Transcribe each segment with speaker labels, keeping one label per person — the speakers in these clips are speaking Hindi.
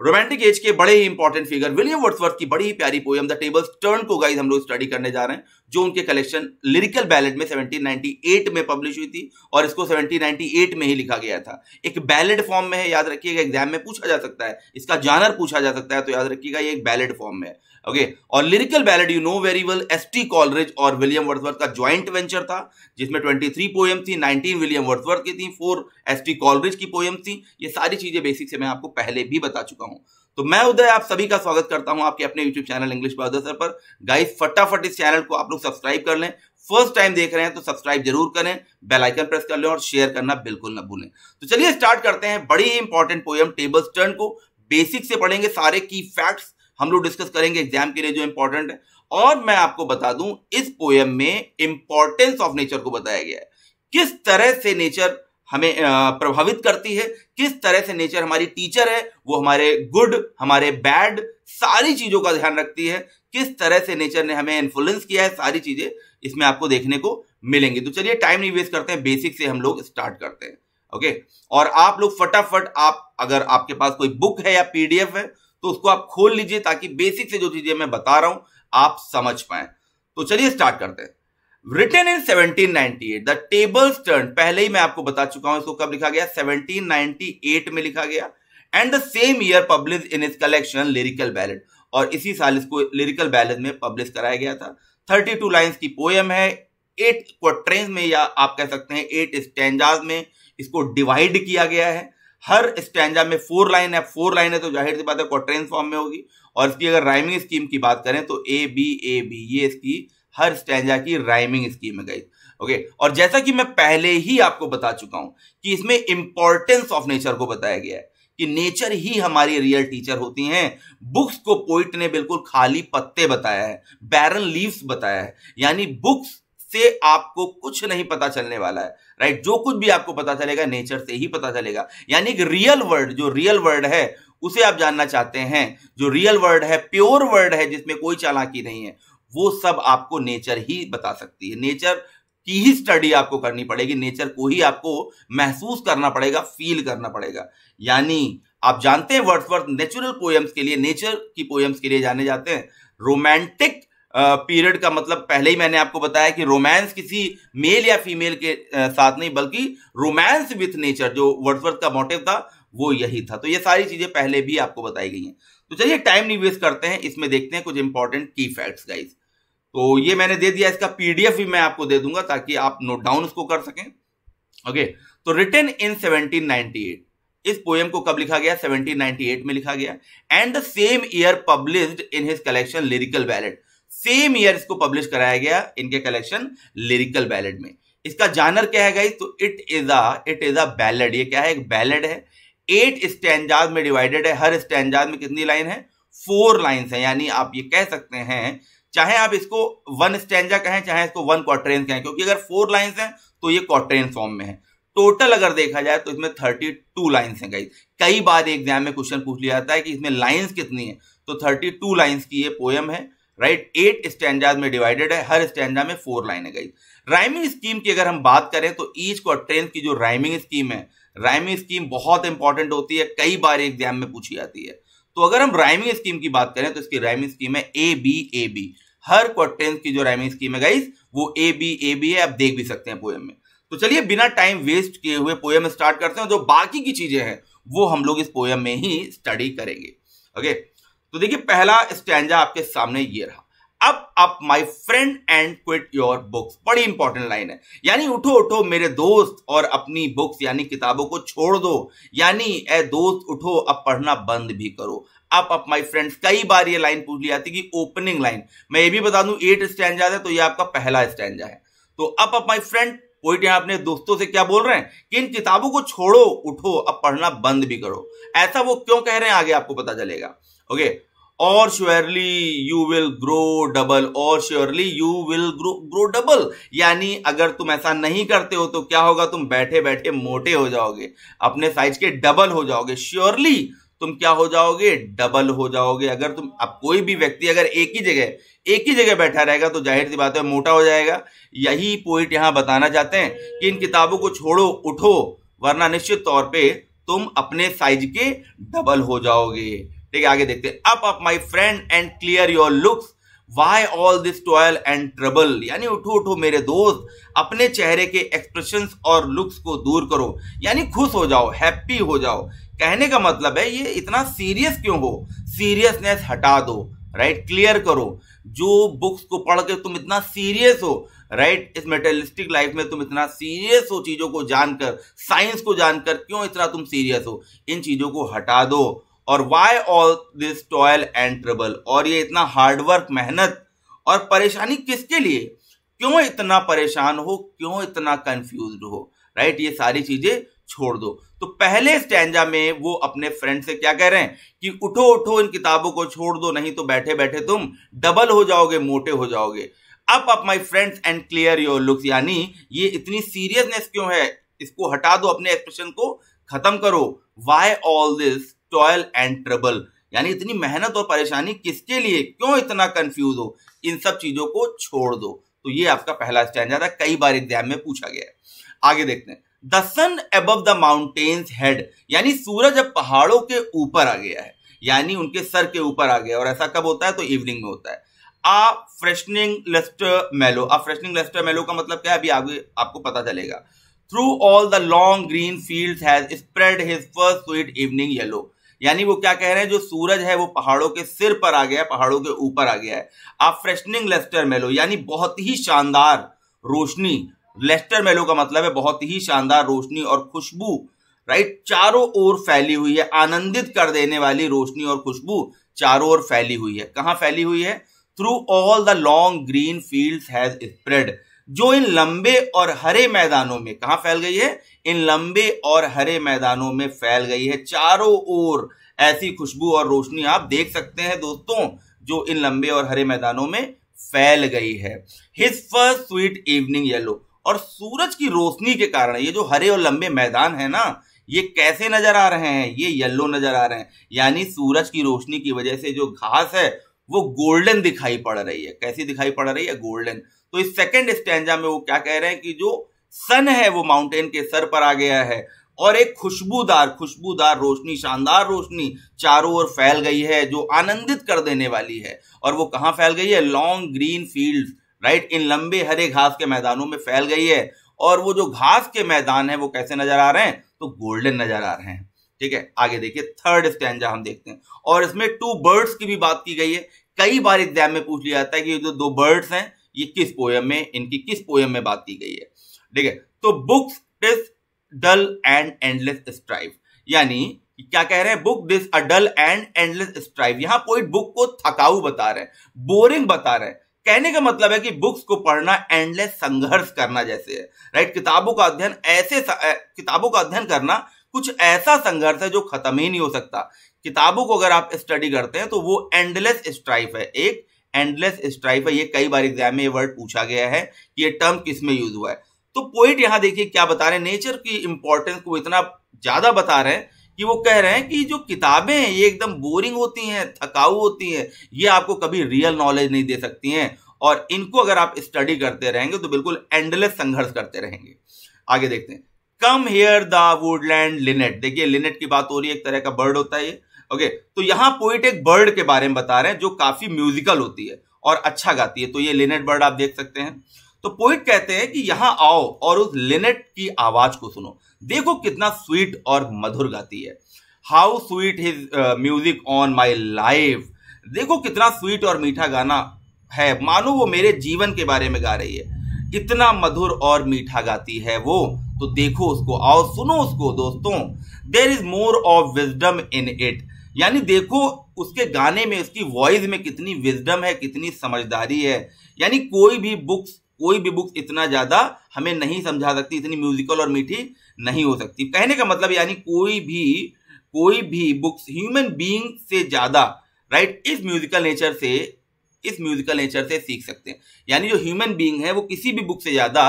Speaker 1: रोमांटिक एज के बड़े ही इंपॉर्टेंट फिगर विलियम वर्थवर्थ की बड़ी ही प्यारी पोयम द टेबल्स टर्न को गाइज हम लोग स्टडी करने जा रहे हैं जो उनके कलेक्शन लिरिकल बैलेड में 1798 में पब्लिश हुई थी और इसको 1798 में ही लिखा गया था एक बैलेड फॉर्म में है याद रखिएगा एग्जाम में पूछा जा सकता है इसका जानर पूछा जा सकता है तो याद रखिएगा ये एक बैलेड फॉर्म में है ओके okay, और lyrical ballad you know very well S T Coleridge और विलियम वर्थवर्थ का ज्वाइंट वेंचर था जिसमें 23 थ्री पोएम थी 19 विलियम वर्थवर्थ की थी फोर एस टी कॉलरेज की पोएम थी ये सारी चीजें बेसिक से मैं आपको पहले भी बता चुका हूं तो मैं उदय आप सभी का स्वागत करता हूं आपके अपने YouTube channel English by sir पर गाइस फटाफट इस चैनल को आप लोग सब्सक्राइब कर लें फर्स्ट टाइम देख रहे हैं तो सब्सक्राइब जरूर करें बेल आइकन प्रेस कर लें और शेयर करना बिल्कुल ना भूलें तो चलिए स्टार्ट करते हैं बड़ी इंपॉर्टेंट पोएम टेबल्स टर्न को बेसिक से पढ़ेंगे सारे की फैक्ट्स हम लोग डिस्कस करेंगे एग्जाम के लिए जो इंपॉर्टेंट है और मैं आपको बता दूं इस पोएम में इंपॉर्टेंस ऑफ नेचर को बताया गया है किस तरह से नेचर हमें प्रभावित करती है किस तरह से नेचर हमारी टीचर है वो हमारे गुड हमारे बैड सारी चीजों का ध्यान रखती है किस तरह से नेचर ने हमें इन्फ्लुएंस किया है सारी चीजें इसमें आपको देखने को मिलेंगी तो चलिए टाइम नहीं वेस्ट करते हैं बेसिक से हम लोग स्टार्ट करते हैं ओके और आप लोग फटाफट आप अगर आपके पास कोई बुक है या पीडीएफ है तो उसको आप खोल लीजिए ताकि बेसिक से जो चीजें मैं बता रहा हूं आप समझ पाए तो चलिए स्टार्ट करते हैं written in 1798 the tables turn पहले ही मैं आपको बता चुका हूं इसको कब लिखा गया 1798 में लिखा गया and the same year publish in इस कलेक्शन लिरिकल बैलेट और इसी साल इसको लिरिकल बैलेट में पब्लिश कराया गया था 32 लाइंस की पोएम है एट क्वट्रेंस में या आप कह सकते हैं एट स्टैंड में इसको डिवाइड किया गया है हर स्टैंडा में फोर लाइन है फोर लाइन है तो जाहिर सी बात है क्वार्ट्रेन फॉर्म में होगी और इसकी अगर राइमिंग स्कीम की बात करें तो ए बी ए बी ये इसकी हर स्टैंडा की राइमिंग स्कीम है गई ओके और जैसा कि मैं पहले ही आपको बता चुका हूं कि इसमें इंपॉर्टेंस ऑफ नेचर को बताया गया है कि नेचर ही हमारी रियल टीचर होती हैं बुक्स को पोइट ने बिल्कुल खाली पत्ते बताया है बैरन लीव्स बताया है यानी बुक्स से आपको कुछ नहीं पता चलने वाला है राइट जो कुछ भी आपको पता चलेगा नेचर से ही पता चलेगा यानी कि रियल वर्ड जो रियल वर्ड है उसे आप जानना चाहते हैं जो रियल वर्ड है प्योर वर्ड है जिसमें कोई चालाकी नहीं है वो सब आपको नेचर ही बता सकती है नेचर की ही स्टडी आपको करनी पड़ेगी नेचर को ही आपको महसूस करना पड़ेगा फील करना पड़ेगा यानी आप जानते हैं वर्ड्सवर्थ नेचुरल पोएम्स के लिए नेचर की पोएम्स के लिए जाने जाते हैं रोमांटिक पीरियड का मतलब पहले ही मैंने आपको बताया कि रोमांस किसी मेल या फीमेल के साथ नहीं बल्कि रोमांस विथ नेचर जो वर्थवर्थ का मोटिव था वो यही था तो ये सारी चीजें पहले भी आपको बताई गई हैं तो चलिए टाइम नहीं वेस्ट करते हैं इसमें देखते हैं कुछ इंपॉर्टेंट की फैक्ट्स गाइज तो ये मैंने दे दिया इसका पीडीएफ भी मैं आपको दे दूंगा ताकि आप नोट डाउन उसको कर सकें ओके तो रिटर्न इन सेवनटीन इस पोएम को कब लिखा गया 1798 में लिखा गया and the same year published in his collection lyrical ballad same year इसको पब्लिश कराया गया इनके कलेक्शन लिरिकल बैलेड में इसका जानर क्या है गाइस तो it is a it is a ballad ये क्या है एक बैलेड है एट स्टैंडाज में डिवाइडेड है हर स्टैंडाज में कितनी लाइन है फोर लाइन्स है यानी आप ये कह सकते हैं चाहे आप इसको वन स्टैंडा कहें चाहे इसको वन क्वार्ट्रेन कहें क्योंकि अगर फोर लाइन्स हैं तो ये क्वार्ट्रेन फॉर्म में है टोटल अगर देखा जाए तो इसमें थर्टी टू लाइन्स हैं गाइस कई बार एग्जाम में क्वेश्चन पूछ लिया जाता है कि इसमें लाइन्स कितनी है तो थर्टी टू लाइन्स की ये पोयम है राइट एट स्टैंडाज में डिवाइडेड है हर स्टैंडा में फोर लाइन गई राइमिंग स्कीम की अगर हम बात करें तो ईच क्वार्ट्रेन की जो राइमिंग स्कीम है राइमिंग स्कीम बहुत इंपॉर्टेंट होती है कई बार एग्जाम में पूछी जाती है तो अगर हम राइमिंग स्कीम की बात करें तो इसकी राइमिंग स्कीम है ए बी ए बी हर क्वार्टेंस की जो राइमिंग स्कीम है गाइस वो ए बी ए बी है आप देख भी सकते हैं पोएम में तो चलिए बिना टाइम वेस्ट किए हुए पोएम स्टार्ट करते हैं जो बाकी की चीजें हैं वो हम लोग इस पोएम में ही स्टडी करेंगे ओके okay? तो देखिए पहला स्टैंडा आपके सामने ये रहा अब up my friend and quit your books बड़ी इंपॉर्टेंट लाइन है यानी उठो उठो मेरे दोस्त और अपनी बुक्स यानी किताबों को छोड़ दो यानी ए दोस्त उठो अब पढ़ना बंद भी करो अप अप माय फ्रेंड्स कई बार ये लाइन पूछ ली जाती कि ओपनिंग लाइन मैं ये भी बता दूं एट स्टैंड है तो ये आपका पहला स्टैंड है तो अप अप माई फ्रेंड कोई यहाँ अपने दोस्तों से क्या बोल रहे हैं कि इन किताबों को छोड़ो उठो अब पढ़ना बंद भी करो ऐसा वो क्यों कह रहे हैं आगे आपको पता चलेगा ओके okay, और surely you will grow double और surely you will grow grow double यानी अगर तुम ऐसा नहीं करते हो तो क्या होगा तुम बैठे बैठे मोटे हो जाओगे अपने साइज के डबल हो जाओगे श्योरली तुम क्या हो जाओगे डबल हो जाओगे अगर तुम अब कोई भी व्यक्ति अगर एक ही जगह एक ही जगह बैठा रहेगा तो जाहिर सी बात है मोटा हो जाएगा यही पॉइंट यहां बताना चाहते हैं कि इन किताबों को छोड़ो उठो वरना निश्चित तौर पे तुम अपने साइज के डबल हो जाओगे ठीक है आगे देखते हैं up up my friend and clear your looks why all this toil and trouble यानी उठो उठो मेरे दोस्त अपने चेहरे के एक्सप्रेशन और लुक्स को दूर करो यानी खुश हो जाओ हैप्पी हो जाओ कहने का मतलब है ये इतना सीरियस क्यों हो सीरियसनेस हटा दो राइट क्लियर करो जो बुक्स को पढ़ के तुम इतना सीरियस हो राइट इस मेटेलिस्टिक लाइफ में तुम इतना सीरियस हो चीजों को जानकर साइंस को जानकर क्यों इतना तुम सीरियस हो इन चीजों को हटा दो और why all this toil and trouble और ये इतना हार्डवर्क मेहनत और परेशानी किसके लिए क्यों इतना परेशान हो क्यों इतना कंफ्यूज हो राइट ये सारी चीजें छोड़ दो तो पहले स्टैंजा में वो अपने फ्रेंड से क्या कह रहे हैं कि उठो उठो इन किताबों को छोड़ दो नहीं तो बैठे बैठे तुम डबल हो जाओगे मोटे हो जाओगे up up my friends and clear your looks यानी ये इतनी सीरियसनेस क्यों है इसको हटा दो अपने एक्सप्रेशन को खत्म करो why all this toil and trouble यानी इतनी मेहनत और परेशानी किसके लिए क्यों इतना कंफ्यूज हो इन सब चीजों को छोड़ दो तो ये आपका पहला स्टैंड था कई बार एग्जाम में पूछा गया आगे देखते हैं the sun above the mountains head यानी सूरज अब पहाड़ों के ऊपर आ गया है यानी उनके सर के ऊपर आ गया और ऐसा कब होता है तो इवनिंग में होता है आ फ्रेशनिंग लेस्टर मेलो आ फ्रेशनिंग लेस्टर मेलो का मतलब क्या है अभी आगे आपको पता चलेगा through all the long green field has spread his first sweet evening yellow यानी वो क्या कह रहे हैं जो सूरज है वो पहाड़ों के सिर पर आ गया है पहाड़ों के ऊपर आ गया है आप फ्रेशनिंग लेस्टर मेलो यानी बहुत ही शानदार रोशनी लेस्टर मेलो का मतलब है बहुत ही शानदार रोशनी और खुशबू राइट चारों ओर फैली हुई है आनंदित कर देने वाली रोशनी और खुशबू चारों ओर फैली हुई है कहाँ फैली हुई है through all the long green field has spread जो इन लंबे और हरे मैदानों में कहा फैल गई है इन लंबे और हरे मैदानों में फैल गई है चारों ओर ऐसी खुशबू और रोशनी आप देख सकते हैं दोस्तों जो इन लंबे और हरे मैदानों में फैल गई है his first sweet evening yellow और सूरज की रोशनी के कारण ये जो हरे और लंबे मैदान है ना ये कैसे नजर आ रहे हैं ये येलो नजर आ रहे हैं यानी सूरज की रोशनी की वजह से जो घास है वो गोल्डन दिखाई पड़ रही है कैसी दिखाई पड़ रही है गोल्डन तो इस सेकेंड स्टैंजा में वो क्या कह रहे हैं कि जो सन है वो माउंटेन के सर पर आ गया है और एक खुशबूदार खुशबूदार रोशनी शानदार रोशनी चारों ओर फैल गई है जो आनंदित कर देने वाली है और वो कहाँ फैल गई है लॉन्ग ग्रीन फील्ड राइट इन लंबे हरे घास के मैदानों में फैल गई है और वो जो घास के मैदान है वो कैसे नजर आ रहे हैं तो गोल्डन नजर आ रहे हैं ठीक है आगे देखिए थर्ड स्टैंडा हम देखते हैं और इसमें टू बर्ड्स की भी बात की गई है कई बार एग्जाम में पूछ लिया जाता है कि जो दो बर्ड्स हैं ये किस पोएम में इनकी किस पोएम में बात की गई है ठीक है तो books this dull and endless strive यानी क्या कह रहे हैं book this a dull and endless strive यहां पोइट बुक को थकाऊ बता रहे हैं बोरिंग बता रहे हैं कहने का मतलब है कि बुक्स को पढ़ना एंडलेस संघर्ष करना जैसे है राइट किताबों का अध्ययन ऐसे किताबों का अध्ययन करना कुछ ऐसा संघर्ष है जो खत्म ही नहीं हो सकता किताबों को अगर आप स्टडी करते हैं तो वो एंडलेस स्ट्राइफ है एक एंडलेस स्ट्राइफ है ये कई बार एग्जाम में ये वर्ड पूछा गया है कि ये टर्म किस में यूज हुआ है तो पोइट यहां देखिए क्या बता रहे हैं नेचर की इंपॉर्टेंस को इतना ज्यादा बता रहे हैं कि वो कह रहे हैं कि जो किताबें हैं ये एकदम बोरिंग होती हैं थकाऊ होती हैं ये आपको कभी रियल नॉलेज नहीं दे सकती हैं और इनको अगर आप स्टडी करते रहेंगे तो बिल्कुल एंडलेस संघर्ष करते रहेंगे आगे देखते हैं come hear the woodland linnet देखिए लिनेट की बात हो रही है एक तरह का बर्ड होता है ये ओके तो यहाँ पोइट एक बर्ड के बारे में बता रहे हैं जो काफी म्यूजिकल होती है और अच्छा गाती है तो ये लिनेट बर्ड आप देख सकते हैं तो पोइट कहते हैं कि यहाँ आओ और उस लिनेट की आवाज को सुनो देखो कितना स्वीट और मधुर गाती है how sweet his music on my life देखो कितना स्वीट और मीठा गाना है मानो वो मेरे जीवन के बारे में गा रही है इतना मधुर और मीठा गाती है वो तो देखो उसको आओ सुनो उसको दोस्तों there is more of wisdom in it यानी देखो उसके गाने में उसकी वॉइस में कितनी विजडम है कितनी समझदारी है यानी कोई भी बुक्स कोई भी बुक्स इतना ज़्यादा हमें नहीं समझा सकती इतनी म्यूजिकल और मीठी नहीं हो सकती कहने का मतलब यानी कोई भी कोई भी बुक्स ह्यूमन बीइंग से ज़्यादा राइट इस म्यूजिकल नेचर से इस म्यूजिकल नेचर से सीख सकते हैं यानी जो ह्यूमन बीइंग है वो किसी भी बुक से ज़्यादा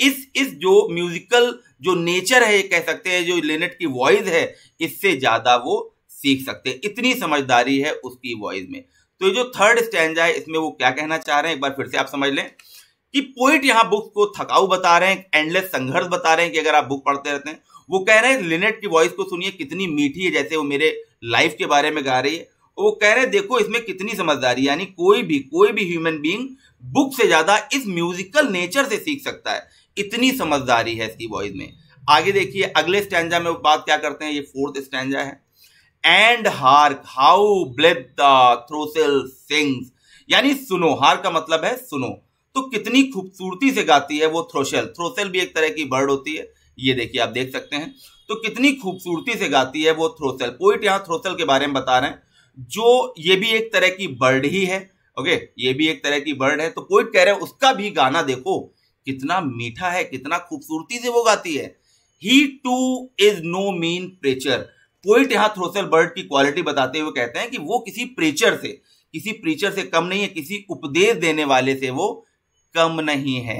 Speaker 1: इस इस जो म्यूजिकल जो नेचर है कह सकते हैं जो लेनेट की वॉइस है इससे ज़्यादा वो सीख सकते हैं इतनी समझदारी है उसकी वॉइस में तो ये जो थर्ड स्टैंड है इसमें वो क्या कहना चाह रहे हैं एक बार फिर से आप समझ लें कि पोइट यहाँ बुक को थकाऊ बता रहे हैं एंडलेस संघर्ष बता रहे हैं कि अगर आप बुक पढ़ते रहते हैं वो कह रहे हैं लिनेट की वॉइस को सुनिए कितनी मीठी है जैसे वो मेरे लाइफ के बारे में गा रही है वो कह रहे हैं देखो इसमें कितनी समझदारी यानी कोई भी कोई भी ह्यूमन बींग बुक से ज्यादा इस म्यूजिकल नेचर से सीख सकता है इतनी समझदारी है इसकी वॉइस में आगे देखिए अगले स्टैंडा में वो बात क्या करते हैं ये फोर्थ स्टैंडा है and hark how blithe throstle sings यानी सुनो हार का मतलब है सुनो तो कितनी खूबसूरती से गाती है वो थ्रोसेल थ्रोसेल भी एक तरह की बर्ड होती है ये देखिए आप देख सकते हैं तो कितनी खूबसूरती से गाती है वो थ्रोसेल पोइट यहाँ थ्रोसेल के बारे में बता रहे हैं जो ये भी एक तरह की बर्ड ही है ओके ये भी एक तरह की बर्ड है तो पोइट कह रहे हैं उसका भी गाना देखो कितना मीठा है कितना खूबसूरती से वो गाती है he too is no mean preacher poet यहां थ्रोसेल बर्ड की क्वालिटी बताते हुए कहते हैं कि वो किसी प्रीचर से किसी प्रीचर से कम नहीं है किसी उपदेश देने वाले से वो कम नहीं है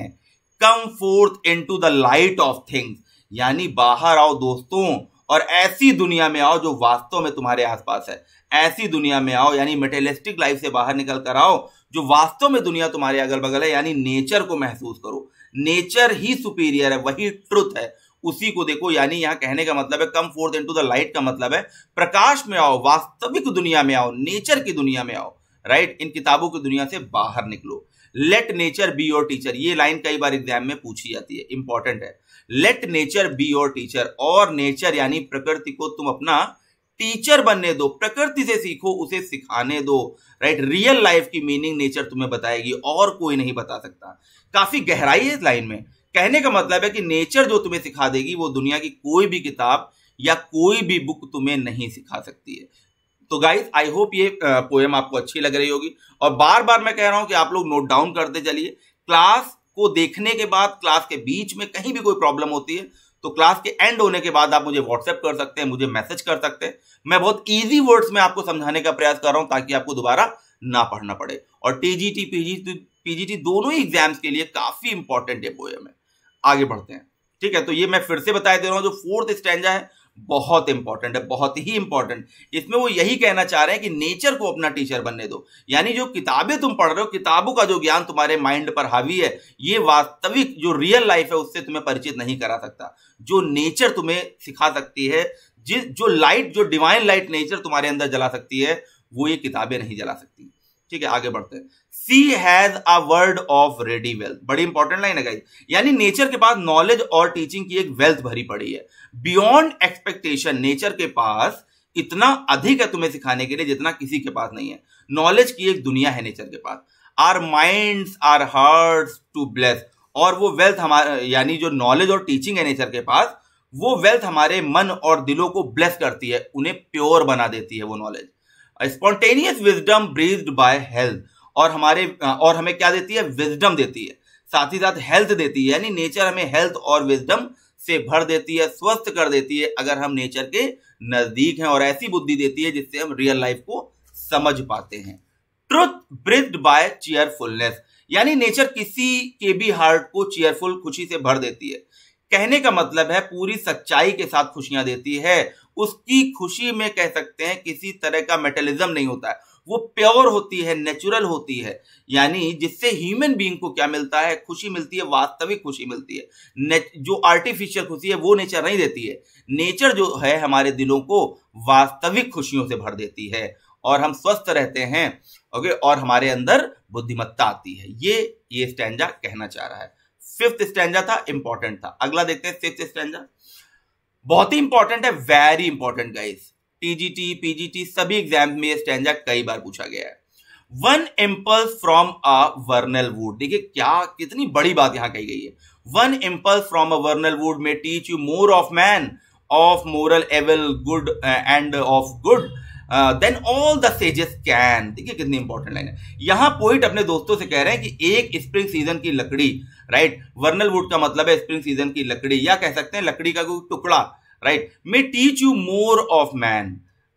Speaker 1: come forth into the light of things यानी बाहर आओ दोस्तों और ऐसी दुनिया में आओ जो वास्तव में तुम्हारे आसपास है ऐसी दुनिया में आओ यानी मेटेलिस्टिक लाइफ से बाहर निकल कर आओ जो वास्तव में दुनिया तुम्हारे अगल बगल है यानी नेचर को महसूस करो नेचर ही सुपीरियर है वही ट्रुथ है उसी को देखो यानी यहां कहने का मतलब है come forth into the light का मतलब है प्रकाश में आओ वास्तविक दुनिया में आओ नेचर की दुनिया में आओ राइट इन किताबों की दुनिया से बाहर निकलो let nature be your teacher ये लाइन कई बार एग्जाम में पूछी जाती है इंपॉर्टेंट है let nature be your teacher और नेचर यानी प्रकृति को तुम अपना टीचर बनने दो प्रकृति से सीखो उसे सिखाने दो राइट रियल लाइफ की मीनिंग नेचर तुम्हें बताएगी और कोई नहीं बता सकता काफी गहराई है इस लाइन में कहने का मतलब है कि नेचर जो तुम्हें सिखा देगी वो दुनिया की कोई भी किताब या कोई भी बुक तुम्हें नहीं सिखा सकती है तो गाइज आई होप ये पोएम आपको अच्छी लग रही होगी और बार बार मैं कह रहा हूं कि आप लोग नोट डाउन करते चलिए क्लास को देखने के बाद क्लास के बीच में कहीं भी कोई प्रॉब्लम होती है तो क्लास के एंड होने के बाद आप मुझे व्हाट्सएप कर सकते हैं मुझे मैसेज कर सकते हैं मैं बहुत ईजी वर्ड्स में आपको समझाने का प्रयास कर रहा हूं ताकि आपको दोबारा ना पढ़ना पड़े और टीजीटी पीजीटी पीजीटी दोनों ही एग्जाम्स के लिए काफी इंपॉर्टेंट है पोएम है आगे बढ़ते हैं ठीक है तो ये मैं फिर से बता दे रहा हूं जो फोर्थ स्टैंडा है बहुत इंपॉर्टेंट है बहुत ही इंपॉर्टेंट इसमें वो यही कहना चाह रहे हैं कि नेचर को अपना टीचर बनने दो यानी जो किताबें तुम पढ़ रहे हो किताबों का जो ज्ञान तुम्हारे माइंड पर हावी है ये वास्तविक जो रियल लाइफ है उससे तुम्हें परिचित नहीं करा सकता जो नेचर तुम्हें सिखा सकती है जिस जो लाइट जो डिवाइन लाइट नेचर तुम्हारे अंदर जला सकती है वो ये किताबें नहीं जला सकती ठीक है आगे बढ़ते हैं she has a world of ready wealth बड़ी इंपॉर्टेंट लाइन है यानी नेचर के पास नॉलेज और टीचिंग की एक वेल्थ भरी पड़ी है बियॉन्ड एक्सपेक्टेशन नेचर के पास इतना अधिक है तुम्हें सिखाने के लिए जितना किसी के पास नहीं है नॉलेज की एक दुनिया है नेचर के पास our mind our heart to bless और वो वेल्थ हमारे यानी जो नॉलेज और टीचिंग है नेचर के पास वो वेल्थ हमारे मन और दिलों को ब्लेस करती है उन्हें प्योर बना देती है वो knowledge spontaneous wisdom breathed by health और हमारे और हमें क्या देती है विजडम देती है साथ ही साथ हेल्थ देती है यानी नेचर हमें हेल्थ और विजडम से भर देती है स्वस्थ कर देती है अगर हम नेचर के नजदीक हैं और ऐसी बुद्धि देती है जिससे हम रियल लाइफ को समझ पाते हैं ट्रुथ ब्रिज्ड बाय चेयरफुलनेस यानी नेचर किसी के भी हार्ट को चेयरफुल खुशी से भर देती है कहने का मतलब है पूरी सच्चाई के साथ खुशियां देती है उसकी खुशी में कह सकते हैं किसी तरह का मेटलिज्म नहीं होता है वो प्योर होती है नेचुरल होती है यानी जिससे ह्यूमन बीइंग को क्या मिलता है खुशी मिलती है वास्तविक खुशी मिलती है जो आर्टिफिशियल खुशी है वो नेचर नहीं देती है नेचर जो है हमारे दिलों को वास्तविक खुशियों से भर देती है और हम स्वस्थ रहते हैं ओके और हमारे अंदर बुद्धिमत्ता आती है ये ये स्टैंडा कहना चाह रहा है फिफ्थ स्टैंडा था इंपॉर्टेंट था अगला देखते हैं सिक्स स्टैंडा बहुत ही इंपॉर्टेंट है very important guys TGT PGT सभी एग्जाम में ये स्टैंजा कई बार पूछा गया है one impulse from a vernal wood देखिए क्या कितनी बड़ी बात यहां कही गई है one impulse from a vernal wood may teach you more of man of moral evil good and of good than all the sages can देखिए कितनी इंपॉर्टेंट लाइन है यहां पोइट अपने दोस्तों से कह रहे हैं कि एक स्प्रिंग सीजन की लकड़ी राइट वर्नल वुड का मतलब है स्प्रिंग सीजन की लकड़ी या कह सकते हैं लकड़ी का कोई टुकड़ा right may teach you more of man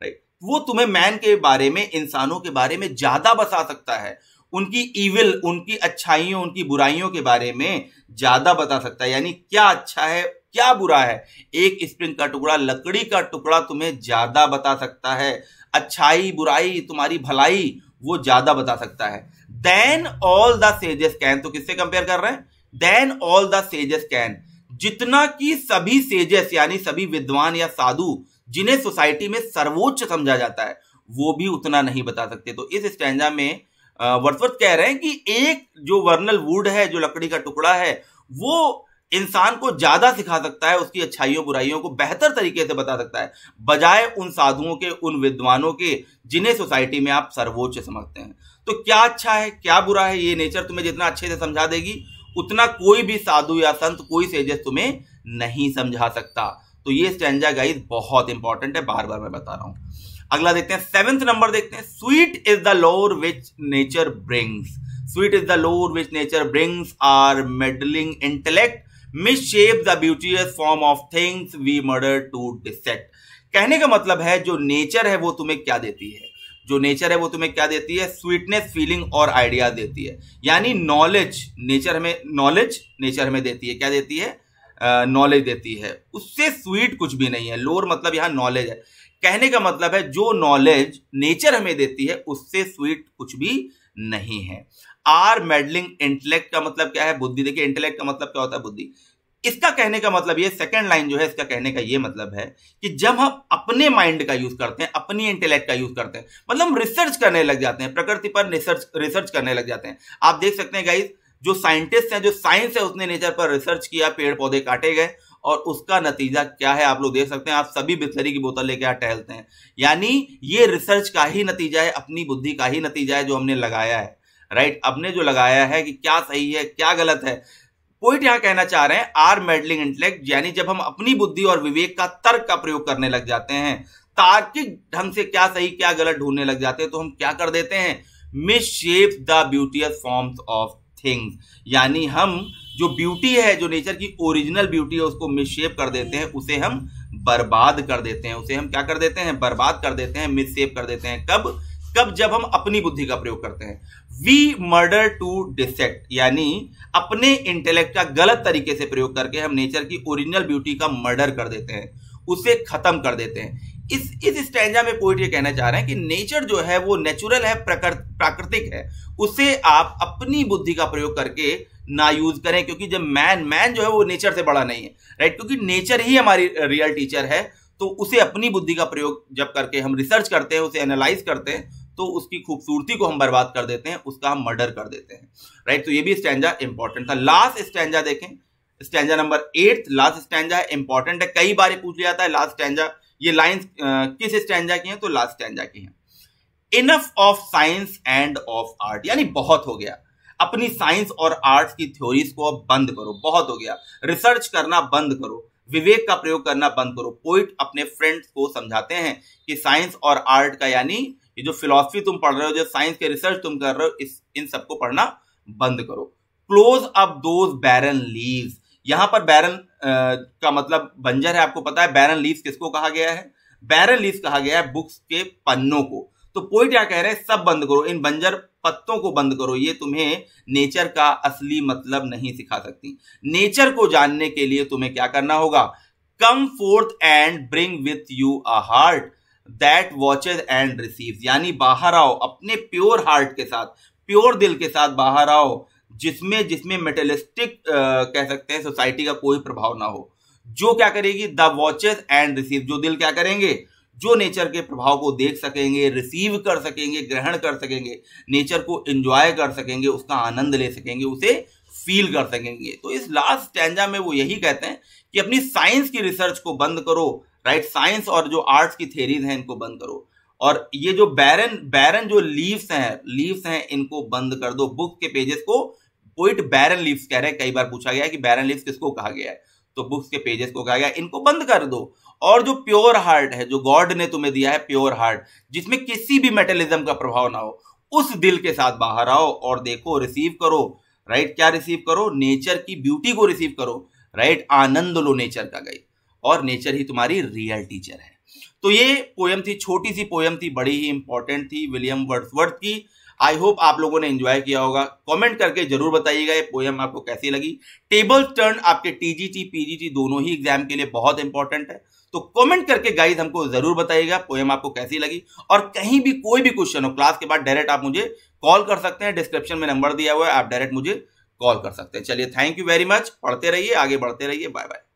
Speaker 1: right वो तुम्हें मैन के बारे में इंसानों के बारे में ज्यादा बता सकता है उनकी इविल उनकी अच्छाइयों उनकी बुराइयों के बारे में ज्यादा बता सकता है यानी क्या अच्छा है क्या बुरा है एक स्प्रिंग का टुकड़ा लकड़ी का टुकड़ा तुम्हें ज्यादा बता सकता है अच्छाई बुराई तुम्हारी भलाई वो ज्यादा बता सकता है than all the sages can तो किससे कंपेयर कर रहे हैं than all the sages can जितना कि सभी सेजेस यानी सभी विद्वान या साधु जिन्हें सोसाइटी में सर्वोच्च समझा जाता है वो भी उतना नहीं बता सकते तो इस स्टैंडा में वर्तवर्थ कह रहे हैं कि एक जो वर्नल वुड है जो लकड़ी का टुकड़ा है वो इंसान को ज्यादा सिखा सकता है उसकी अच्छाइयों बुराइयों को बेहतर तरीके से बता सकता है बजाय उन साधुओं के उन विद्वानों के जिन्हें सोसाइटी में आप सर्वोच्च समझते हैं तो क्या अच्छा है क्या बुरा है ये नेचर तुम्हें जितना अच्छे से समझा देगी उतना कोई भी साधु या संत कोई सेजस तुम्हें नहीं समझा सकता तो ये स्टैंडा गाइज बहुत इंपॉर्टेंट है बार बार मैं बता रहा हूं अगला देखते हैं सेवेंथ नंबर देखते हैं sweet is the lore which nature brings sweet is the lore which nature brings our meddling intellect misshapes the beauteous form of things we murder to dissect कहने का मतलब है जो नेचर है वो तुम्हें क्या देती है जो नेचर है वो तुम्हें क्या देती है स्वीटनेस फीलिंग और आइडियाज देती है यानी नॉलेज नेचर हमें नॉलेज नेचर हमें देती है क्या देती है नॉलेज uh, देती है उससे स्वीट कुछ भी नहीं है लोअर मतलब यहाँ नॉलेज है कहने का मतलब है जो नॉलेज नेचर हमें देती है उससे स्वीट कुछ भी नहीं है आर मेडलिंग इंटेलेक्ट का मतलब क्या है बुद्धि देखिए इंटेलेक्ट का मतलब क्या होता है बुद्धि इसका कहने का मतलब ये सेकंड लाइन जो है इसका कहने का ये मतलब है कि जब हम अपने माइंड का यूज करते हैं अपनी इंटेलेक्ट का यूज करते हैं मतलब हम रिसर्च करने लग जाते हैं प्रकृति पर रिसर्च रिसर्च करने लग जाते हैं आप देख सकते हैं गाइज जो साइंटिस्ट हैं जो साइंस है उसने नेचर पर रिसर्च किया पेड़ पौधे काटे गए और उसका नतीजा क्या है आप लोग देख सकते हैं आप सभी बिस्लरी की बोतल लेके टहलते हैं यानी ये रिसर्च का ही नतीजा है अपनी बुद्धि का ही नतीजा है जो हमने लगाया है राइट ने जो लगाया है कि क्या सही है क्या गलत है पॉइंट यहां कहना चाह रहे हैं आर मेडलिंग इंटेलेक्ट यानी जब हम अपनी बुद्धि और विवेक का तर्क का प्रयोग करने लग जाते हैं तार्किक ढंग से क्या सही क्या गलत ढूंढने लग जाते हैं तो हम क्या कर देते हैं misshape the beauteous forms of things यानी हम जो ब्यूटी है जो नेचर की ओरिजिनल ब्यूटी है उसको मिसशेप कर देते हैं उसे हम बर्बाद कर देते हैं उसे हम क्या कर देते हैं बर्बाद कर देते हैं मिसशेप कर देते हैं कब कब जब हम अपनी बुद्धि का प्रयोग करते हैं वी मर्डर टू डिसेक्ट यानी अपने इंटेलेक्ट का गलत तरीके से प्रयोग करके हम नेचर की ओरिजिनल ब्यूटी का मर्डर कर देते हैं उसे खत्म कर देते हैं इस इस स्टैंडा में पोइट ये कहना चाह रहे हैं कि नेचर जो है वो नेचुरल है प्राकृतिक है उसे आप अपनी बुद्धि का प्रयोग करके ना यूज करें क्योंकि जब मैन मैन जो है वो नेचर से बड़ा नहीं है राइट क्योंकि नेचर ही हमारी रियल टीचर है तो उसे अपनी बुद्धि का प्रयोग जब करके हम रिसर्च करते हैं उसे एनालाइज करते हैं तो उसकी खूबसूरती को हम बर्बाद कर देते हैं उसका हम मर्डर कर देते हैं राइट तो ये भी स्टैंडा इंपॉर्टेंट था लास्ट स्टैंडा देखें stanza number eight last stanza है इंपॉर्टेंट है कई बार पूछ लिया जाता है लास्ट स्टैंडा ये लाइन किस स्टैंडा की है तो लास्ट स्टैंडा की है enough of science and of art यानी बहुत हो गया अपनी साइंस और आर्ट्स की थ्योरीज को अब बंद करो बहुत हो गया रिसर्च करना बंद करो विवेक का प्रयोग करना बंद करो पोइट अपने फ्रेंड्स को समझाते हैं कि साइंस और आर्ट का यानी ये जो फिलोसफी तुम पढ़ रहे हो जो साइंस के रिसर्च तुम कर रहे हो इस इन सबको पढ़ना बंद करो close up those barren leaves यहां पर बैरन का मतलब बंजर है आपको पता है बैरन लीव किसको कहा गया है बैरन लीव कहा गया है बुक्स के पन्नों को तो पोइट क्या कह रहे हैं सब बंद करो इन बंजर पत्तों को बंद करो ये तुम्हें नेचर का असली मतलब नहीं सिखा सकती नेचर को जानने के लिए तुम्हें क्या करना होगा come forth and bring with you a heart that watches and receives यानी बाहर आओ अपने प्योर हार्ट के साथ प्योर दिल के साथ बाहर आओ जिसमें जिसमें मेटेलिस्टिक कह सकते हैं सोसाइटी का कोई प्रभाव ना हो जो क्या करेगी द वॉचेज एंड रिसीव जो दिल क्या करेंगे जो नेचर के प्रभाव को देख सकेंगे रिसीव कर सकेंगे ग्रहण कर सकेंगे नेचर को एंजॉय कर सकेंगे उसका आनंद ले सकेंगे उसे फील कर सकेंगे तो इस लास्ट स्टैंडा में वो यही कहते हैं कि अपनी साइंस की रिसर्च को बंद करो राइट साइंस और जो आर्ट्स की थेरीज हैं इनको बंद करो और ये जो बैरन बैरन जो लीव्स हैं लीव्स हैं इनको बंद कर दो बुक के पेजेस को पोइट बैरन लीव्स कह रहे हैं कई बार पूछा गया है कि बैरन लीव्स किसको कहा गया है तो बुक्स के पेजेस को कहा गया इनको बंद कर दो और जो प्योर हार्ट है जो गॉड ने तुम्हें दिया है प्योर हार्ट जिसमें किसी भी मेटलिज्म का प्रभाव ना हो उस दिल के साथ बाहर आओ और देखो रिसीव करो राइट क्या रिसीव करो नेचर की ब्यूटी को रिसीव करो राइट आनंद लो नेचर का गई और नेचर ही तुम्हारी रियल टीचर है तो ये पोयम थी छोटी सी पोयम थी बड़ी ही इंपॉर्टेंट थी विलियम वर्ड्सवर्थ की आई होप आप लोगों ने एंजॉय किया होगा कमेंट करके जरूर बताइएगा ये पोएम आपको कैसी लगी टेबल टर्न आपके टीजीटी पीजीटी दोनों ही एग्जाम के लिए बहुत इंपॉर्टेंट है तो कमेंट करके गाइस हमको जरूर बताइएगा पोएम आपको कैसी लगी और कहीं भी कोई भी क्वेश्चन हो क्लास के बाद डायरेक्ट आप मुझे कॉल कर सकते हैं डिस्क्रिप्शन में नंबर दिया हुआ है आप डायरेक्ट मुझे कॉल कर सकते हैं चलिए थैंक यू वेरी मच पढ़ते रहिए आगे बढ़ते रहिए बाय बाय